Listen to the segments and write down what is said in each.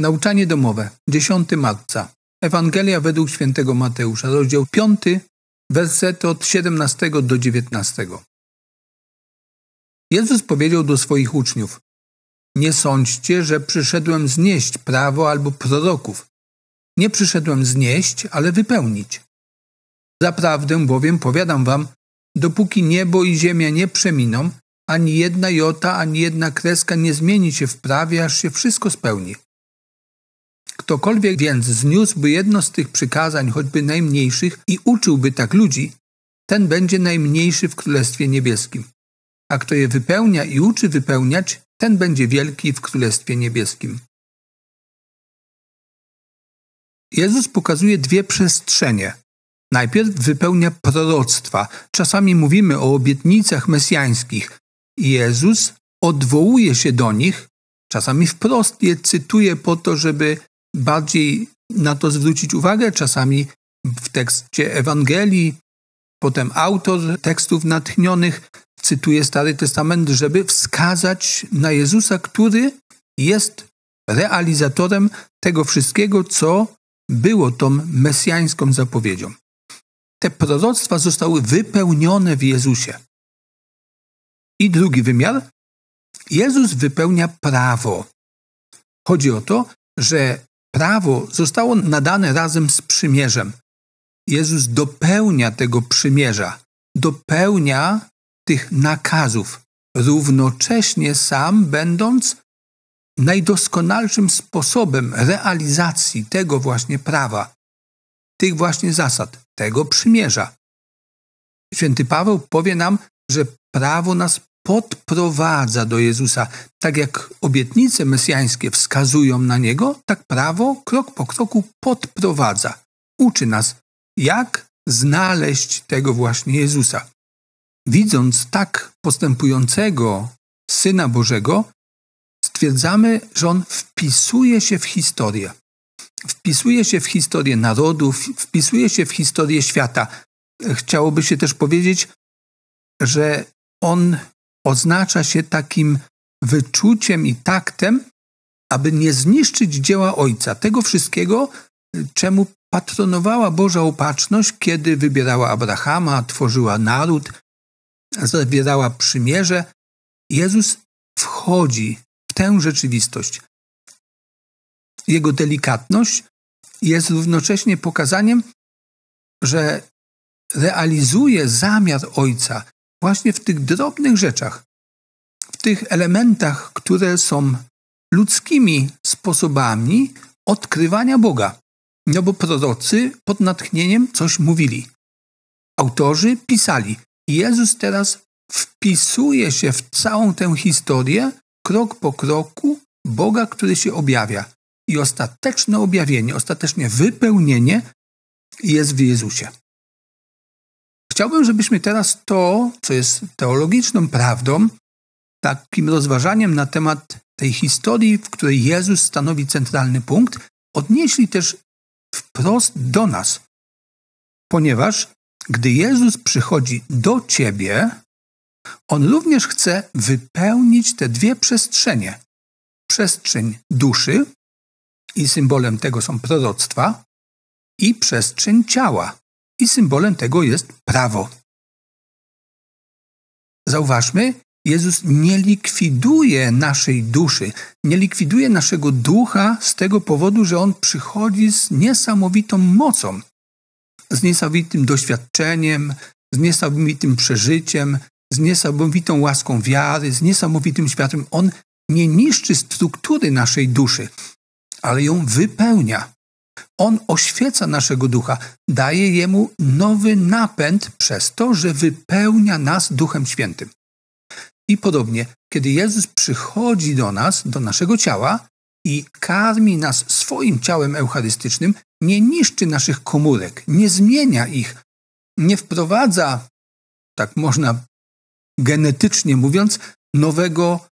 Nauczanie domowe, 10 marca. Ewangelia według świętego Mateusza, rozdział 5, werset od 17 do 19. Jezus powiedział do swoich uczniów: Nie sądźcie, że przyszedłem znieść prawo albo proroków. Nie przyszedłem znieść, ale wypełnić. Zaprawdę bowiem powiadam wam, dopóki niebo i ziemia nie przeminą, ani jedna jota, ani jedna kreska nie zmieni się w prawie, aż się wszystko spełni. Ktokolwiek więc zniósłby jedno z tych przykazań, choćby najmniejszych, i uczyłby tak ludzi, ten będzie najmniejszy w Królestwie Niebieskim. A kto je wypełnia i uczy wypełniać, ten będzie wielki w Królestwie Niebieskim. Jezus pokazuje dwie przestrzenie. Najpierw wypełnia proroctwa. Czasami mówimy o obietnicach mesjańskich. Jezus odwołuje się do nich, czasami wprost je cytuje po to, żeby bardziej na to zwrócić uwagę, czasami w tekście Ewangelii, potem autor tekstów natchnionych cytuje Stary Testament, żeby wskazać na Jezusa, który jest realizatorem tego wszystkiego, co było tą mesjańską zapowiedzią. Te proroctwa zostały wypełnione w Jezusie. I drugi wymiar. Jezus wypełnia prawo. Chodzi o to, że Prawo zostało nadane razem z przymierzem. Jezus dopełnia tego przymierza, dopełnia tych nakazów, równocześnie sam będąc najdoskonalszym sposobem realizacji tego właśnie prawa, tych właśnie zasad, tego przymierza. Święty Paweł powie nam, że prawo nas podprowadza do Jezusa. Tak jak obietnice mesjańskie wskazują na Niego, tak prawo krok po kroku podprowadza. Uczy nas, jak znaleźć tego właśnie Jezusa. Widząc tak postępującego Syna Bożego, stwierdzamy, że On wpisuje się w historię. Wpisuje się w historię narodów, wpisuje się w historię świata. Chciałoby się też powiedzieć, że On oznacza się takim wyczuciem i taktem, aby nie zniszczyć dzieła Ojca, tego wszystkiego, czemu patronowała Boża Opatrzność, kiedy wybierała Abrahama, tworzyła naród, zawierała przymierze. Jezus wchodzi w tę rzeczywistość. Jego delikatność jest równocześnie pokazaniem, że realizuje zamiar Ojca, właśnie w tych drobnych rzeczach, w tych elementach, które są ludzkimi sposobami odkrywania Boga. No bo prorocy pod natchnieniem coś mówili. Autorzy pisali. Jezus teraz wpisuje się w całą tę historię, krok po kroku, Boga, który się objawia. I ostateczne objawienie, ostateczne wypełnienie jest w Jezusie. Chciałbym, żebyśmy teraz to, co jest teologiczną prawdą, takim rozważaniem na temat tej historii, w której Jezus stanowi centralny punkt, odnieśli też wprost do nas. Ponieważ gdy Jezus przychodzi do ciebie, on również chce wypełnić te dwie przestrzenie. Przestrzeń duszy, i symbolem tego są proroctwa, i przestrzeń ciała, i symbolem tego jest prawo. Zauważmy, Jezus nie likwiduje naszej duszy, nie likwiduje naszego ducha z tego powodu, że On przychodzi z niesamowitą mocą, z niesamowitym doświadczeniem, z niesamowitym przeżyciem, z niesamowitą łaską wiary, z niesamowitym światem. On nie niszczy struktury naszej duszy, ale ją wypełnia. On oświeca naszego ducha, daje jemu nowy napęd przez to, że wypełnia nas Duchem Świętym. I podobnie, kiedy Jezus przychodzi do nas, do naszego ciała i karmi nas swoim ciałem eucharystycznym, nie niszczy naszych komórek, nie zmienia ich, nie wprowadza, tak można genetycznie mówiąc, nowego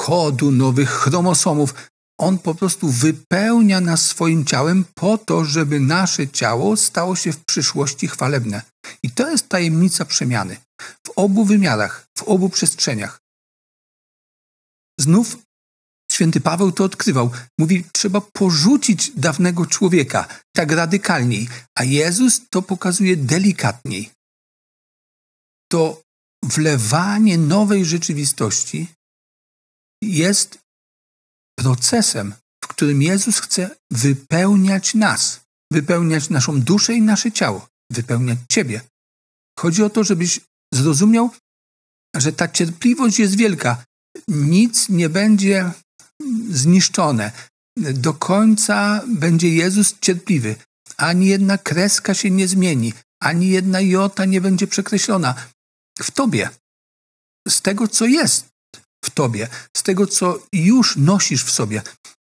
kodu, nowych chromosomów, on po prostu wypełnia nas swoim ciałem po to, żeby nasze ciało stało się w przyszłości chwalebne. I to jest tajemnica przemiany w obu wymiarach, w obu przestrzeniach. Znów święty Paweł to odkrywał. Mówi, trzeba porzucić dawnego człowieka tak radykalniej, a Jezus to pokazuje delikatniej. To wlewanie nowej rzeczywistości jest procesem, w którym Jezus chce wypełniać nas, wypełniać naszą duszę i nasze ciało, wypełniać Ciebie. Chodzi o to, żebyś zrozumiał, że ta cierpliwość jest wielka. Nic nie będzie zniszczone. Do końca będzie Jezus cierpliwy. Ani jedna kreska się nie zmieni, ani jedna jota nie będzie przekreślona. W Tobie, z tego co jest, w tobie, z tego, co już nosisz w sobie.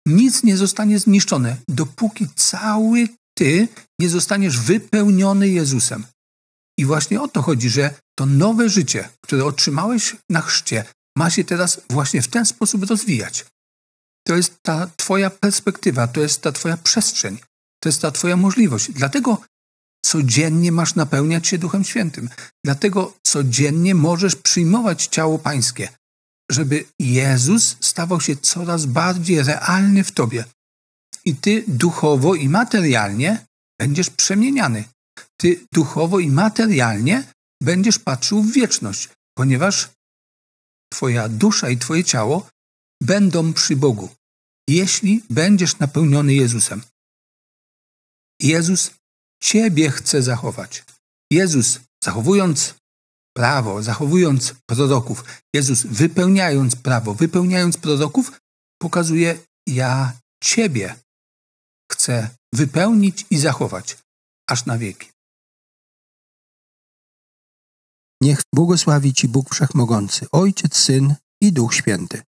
Nic nie zostanie zniszczone, dopóki cały ty nie zostaniesz wypełniony Jezusem. I właśnie o to chodzi, że to nowe życie, które otrzymałeś na chrzcie, ma się teraz właśnie w ten sposób rozwijać. To jest ta Twoja perspektywa, to jest ta Twoja przestrzeń, to jest ta Twoja możliwość. Dlatego codziennie masz napełniać się Duchem Świętym. Dlatego codziennie możesz przyjmować ciało Pańskie żeby Jezus stawał się coraz bardziej realny w tobie. I ty duchowo i materialnie będziesz przemieniany. Ty duchowo i materialnie będziesz patrzył w wieczność, ponieważ twoja dusza i twoje ciało będą przy Bogu, jeśli będziesz napełniony Jezusem. Jezus ciebie chce zachować. Jezus, zachowując prawo, zachowując proroków, Jezus wypełniając prawo, wypełniając proroków, pokazuje: Ja Ciebie chcę wypełnić i zachować aż na wieki. Niech błogosławi Ci Bóg Wszechmogący, Ojciec, Syn i Duch Święty.